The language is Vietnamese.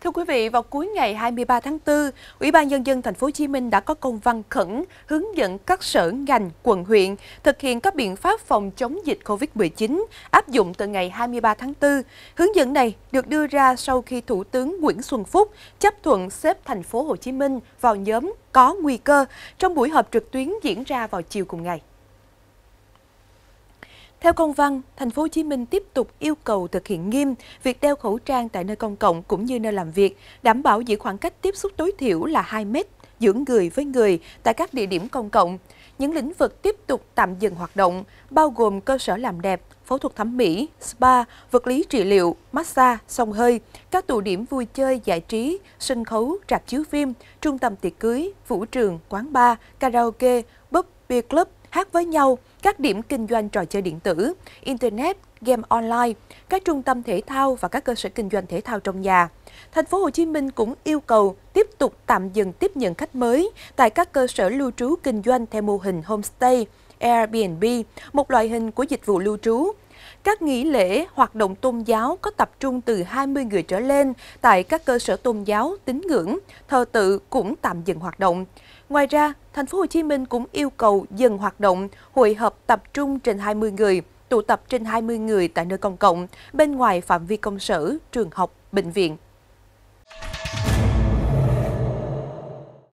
Thưa quý vị, vào cuối ngày 23 tháng 4, Ủy ban nhân dân thành phố Hồ Chí Minh đã có công văn khẩn hướng dẫn các sở ngành, quận huyện thực hiện các biện pháp phòng chống dịch Covid-19 áp dụng từ ngày 23 tháng 4. Hướng dẫn này được đưa ra sau khi Thủ tướng Nguyễn Xuân Phúc chấp thuận xếp thành phố Hồ Chí Minh vào nhóm có nguy cơ trong buổi họp trực tuyến diễn ra vào chiều cùng ngày. Theo công văn, thành phố Hồ Chí Minh tiếp tục yêu cầu thực hiện nghiêm việc đeo khẩu trang tại nơi công cộng cũng như nơi làm việc, đảm bảo giữ khoảng cách tiếp xúc tối thiểu là 2 mét giữa người với người tại các địa điểm công cộng. Những lĩnh vực tiếp tục tạm dừng hoạt động bao gồm cơ sở làm đẹp, phẫu thuật thẩm mỹ, spa, vật lý trị liệu, massage, sông hơi, các tụ điểm vui chơi, giải trí, sân khấu, rạp chiếu phim, trung tâm tiệc cưới, vũ trường, quán bar, karaoke, pub, beer club – khác với nhau, các điểm kinh doanh trò chơi điện tử, internet, game online, các trung tâm thể thao và các cơ sở kinh doanh thể thao trong nhà. Thành phố Hồ Chí Minh cũng yêu cầu tiếp tục tạm dừng tiếp nhận khách mới tại các cơ sở lưu trú kinh doanh theo mô hình homestay, Airbnb, một loại hình của dịch vụ lưu trú các nghỉ lễ, hoạt động tôn giáo có tập trung từ 20 người trở lên tại các cơ sở tôn giáo, tín ngưỡng, thờ tự cũng tạm dừng hoạt động. Ngoài ra, thành phố Hồ Chí Minh cũng yêu cầu dừng hoạt động hội họp tập trung trên 20 người, tụ tập trên 20 người tại nơi công cộng, bên ngoài phạm vi công sở, trường học, bệnh viện.